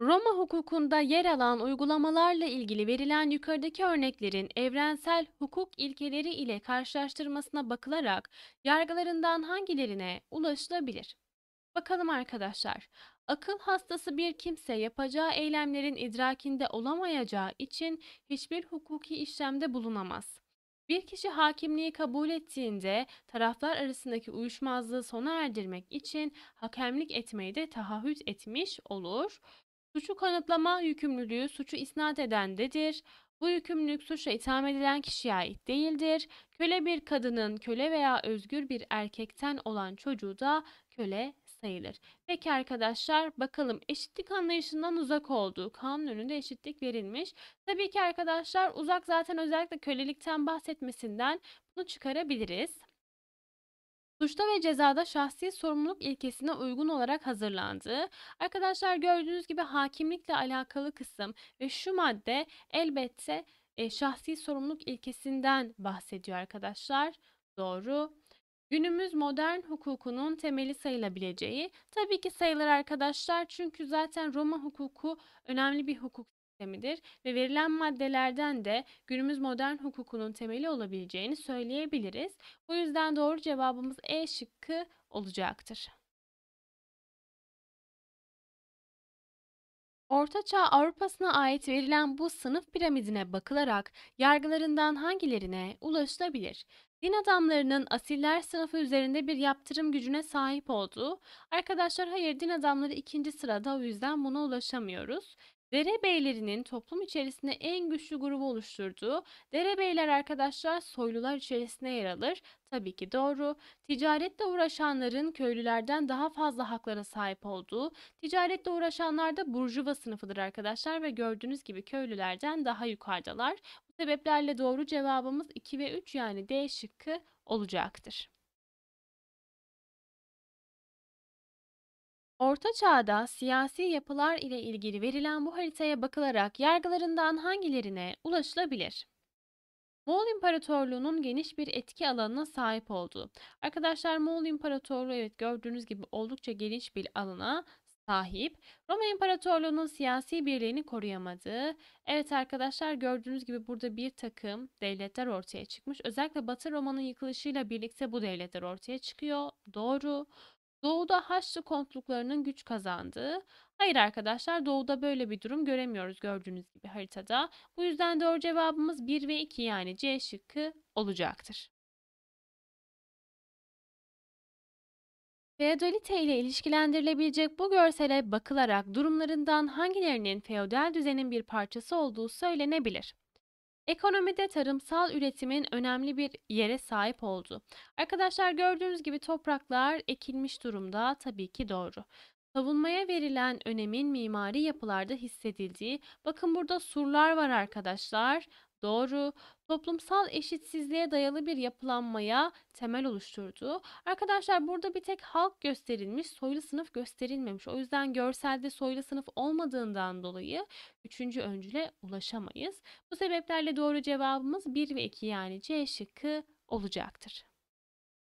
Roma hukukunda yer alan uygulamalarla ilgili verilen yukarıdaki örneklerin evrensel hukuk ilkeleri ile karşılaştırmasına bakılarak yargılarından hangilerine ulaşılabilir? Bakalım arkadaşlar. Akıl hastası bir kimse yapacağı eylemlerin idrakinde olamayacağı için hiçbir hukuki işlemde bulunamaz. Bir kişi hakimliği kabul ettiğinde taraflar arasındaki uyuşmazlığı sona erdirmek için hakemlik etmeyi de taahhüt etmiş olur. Suçu kanıtlama yükümlülüğü suçu isnat edendedir. Bu yükümlülük suça itham edilen kişiye ait değildir. Köle bir kadının köle veya özgür bir erkekten olan çocuğu da köle sayılır. Peki arkadaşlar bakalım eşitlik anlayışından uzak olduğu kanun önünde eşitlik verilmiş. Tabii ki arkadaşlar uzak zaten özellikle kölelikten bahsetmesinden bunu çıkarabiliriz. Suçta ve cezada şahsi sorumluluk ilkesine uygun olarak hazırlandı. Arkadaşlar gördüğünüz gibi hakimlikle alakalı kısım ve şu madde elbette e, şahsi sorumluluk ilkesinden bahsediyor arkadaşlar. Doğru. Günümüz modern hukukunun temeli sayılabileceği. Tabii ki sayılır arkadaşlar çünkü zaten Roma hukuku önemli bir hukuk sistemidir ve verilen maddelerden de günümüz modern hukukunun temeli olabileceğini söyleyebiliriz. Bu yüzden doğru cevabımız E şıkkı olacaktır. Ortaçağ Avrupa'sına ait verilen bu sınıf piramidine bakılarak yargılarından hangilerine ulaşılabilir? Din adamlarının asiller sınıfı üzerinde bir yaptırım gücüne sahip olduğu, arkadaşlar hayır din adamları ikinci sırada o yüzden buna ulaşamıyoruz. Derebeylerinin toplum içerisinde en güçlü grubu oluşturduğu derebeyler arkadaşlar soylular içerisine yer alır. Tabii ki doğru. Ticaretle uğraşanların köylülerden daha fazla haklara sahip olduğu, ticaretle uğraşanlar da burjuva sınıfıdır arkadaşlar ve gördüğünüz gibi köylülerden daha yukarıdalar. Bu sebeplerle doğru cevabımız 2 ve 3 yani D şıkkı olacaktır. Orta Çağ'da siyasi yapılar ile ilgili verilen bu haritaya bakılarak yargılarından hangilerine ulaşılabilir? Moğol İmparatorluğu'nun geniş bir etki alanına sahip oldu. Arkadaşlar Moğol İmparatorluğu evet gördüğünüz gibi oldukça geniş bir alana sahip. Roma İmparatorluğu'nun siyasi birliğini koruyamadı. Evet arkadaşlar gördüğünüz gibi burada bir takım devletler ortaya çıkmış. Özellikle Batı Roma'nın yıkılışıyla birlikte bu devletler ortaya çıkıyor. Doğru. Doğuda Haçlı kontluklarının güç kazandığı, hayır arkadaşlar doğuda böyle bir durum göremiyoruz gördüğünüz gibi haritada. Bu yüzden doğru cevabımız 1 ve 2 yani C şıkkı olacaktır. Feodalite ile ilişkilendirilebilecek bu görsele bakılarak durumlarından hangilerinin feodal düzenin bir parçası olduğu söylenebilir. Ekonomide tarımsal üretimin önemli bir yere sahip oldu. Arkadaşlar gördüğünüz gibi topraklar ekilmiş durumda tabii ki doğru. Savunmaya verilen önemin mimari yapılarda hissedildiği, bakın burada surlar var arkadaşlar, doğru, toplumsal eşitsizliğe dayalı bir yapılanmaya temel oluşturdu. Arkadaşlar burada bir tek halk gösterilmiş, soylu sınıf gösterilmemiş. O yüzden görselde soylu sınıf olmadığından dolayı üçüncü öncüle ulaşamayız. Bu sebeplerle doğru cevabımız 1 ve 2 yani C şıkkı olacaktır.